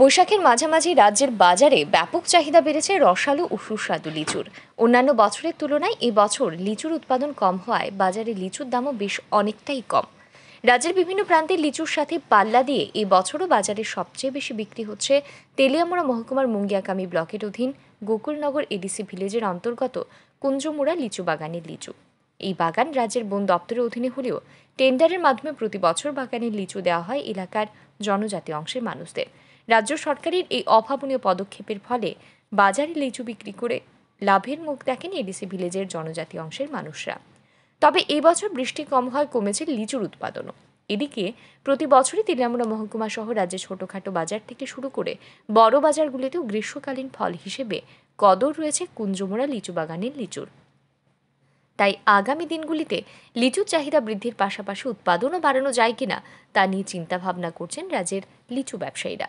বৈশাখের মাঝামাঝি রাজ্যের বাজারে ব্যাপক চাহিদা বেড়েছে রসালো ও সুস্বাদু লিচুর অন্যান্য বছরের তুলনায় এবছর লিচুর উৎপাদন কম হওয়ায় বাজারে লিচুর দামও বেশ অনেকটাই কম রাজ্যের বিভিন্ন প্রান্তে লিচুর সাথে পাল্লা দিয়ে এ বছরও বাজারে সবচেয়ে বেশি বিক্রি হচ্ছে তেলিয়ামোড়া মহকুমার মুঙ্গিয়াকামি ব্লকের অধীন গোকুলনগর এডিসি ভিলেজের অন্তর্গত কুঞ্জমুড়া লিচু বাগানের লিচু এই বাগান রাজ্যের বন দপ্তরের অধীনে হলেও টেন্ডারের মাধ্যমে প্রতি বছর বাগানের লিচু দেওয়া হয় এলাকার জনজাতি অংশের মানুষদের রাজ্য সরকারের এই অভাবনীয় পদক্ষেপের ফলে বাজারে লিচু বিক্রি করে লাভের মুখ দেখেন এডিসি ভিলেজের জনজাতি অংশের মানুষরা তবে এবছর বৃষ্টি কম হয় কমেছে লিচুর উৎপাদনও এদিকে প্রতি বছরই তিলামুড়া মহকুমা সহ রাজ্যের ছোটখাটো বাজার থেকে শুরু করে বড় বাজারগুলিতেও গ্রীষ্মকালীন ফল হিসেবে কদর রয়েছে কুঞ্জমোড়া লিচু বাগানের লিচুর তাই আগামী দিনগুলিতে লিচুর চাহিদা বৃদ্ধির পাশাপাশি উৎপাদনও বাড়ানো যায় কিনা তা নিয়ে চিন্তাভাবনা করছেন রাজ্যের লিচু ব্যবসায়ীরা